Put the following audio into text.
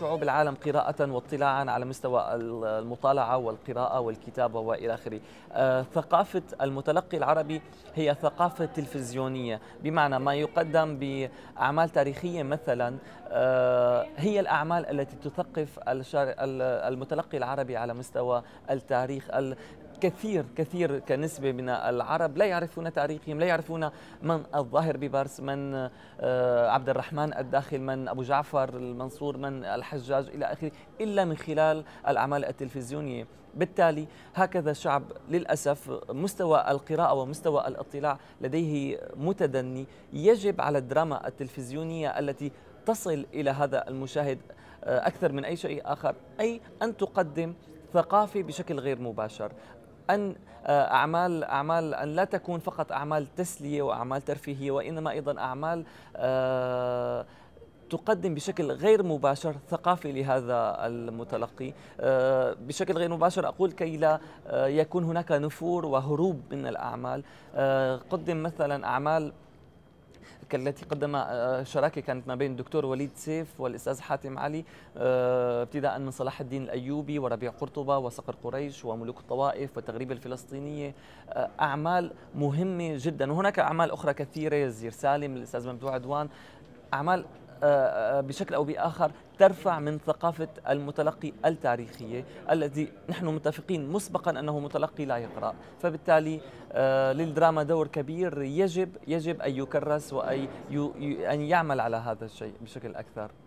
شعوب العالم قراءة واطلاعا على مستوى المطالعة والقراءة والكتابة وإلى آخره آه، ثقافة المتلقي العربي هي ثقافة تلفزيونية بمعنى ما يقدم بأعمال تاريخية مثلا آه، هي الأعمال التي تثقف المتلقي العربي على مستوى التاريخ كثير كثير كنسبة من العرب لا يعرفون تاريخهم لا يعرفون من الظاهر ببارس من آه، عبد الرحمن الداخل من أبو جعفر المنصور من الحجاج إلى آخره إلا من خلال الأعمال التلفزيونية بالتالي هكذا الشعب للأسف مستوى القراءة ومستوى الاطلاع لديه متدني يجب على الدراما التلفزيونية التي تصل إلى هذا المشاهد آه، أكثر من أي شيء آخر أي أن تقدم ثقافي بشكل غير مباشر ان آه، اعمال اعمال ان لا تكون فقط اعمال تسليه واعمال ترفيهيه وانما ايضا اعمال آه، تقدم بشكل غير مباشر ثقافي لهذا المتلقي آه، بشكل غير مباشر أقول كي لا يكون هناك نفور وهروب من الأعمال قدم مثلا أعمال التي قدم آه، شراكه كانت ما بين الدكتور وليد سيف والاستاذ حاتم علي آه، ابتداء من صلاح الدين الايوبي وربيع قرطبه وصقر قريش وملوك الطوائف والتغريبه الفلسطينيه آه، اعمال مهمه جدا وهناك اعمال اخرى كثيره زير سالم الاستاذ ممدوح عدوان اعمال آه، آه، بشكل أو بآخر ترفع من ثقافة المتلقي التاريخية الذي نحن متفقين مسبقا أنه متلقي لا يقرأ فبالتالي آه، للدراما دور كبير يجب يجب أن يكرس وأن يعمل على هذا الشيء بشكل أكثر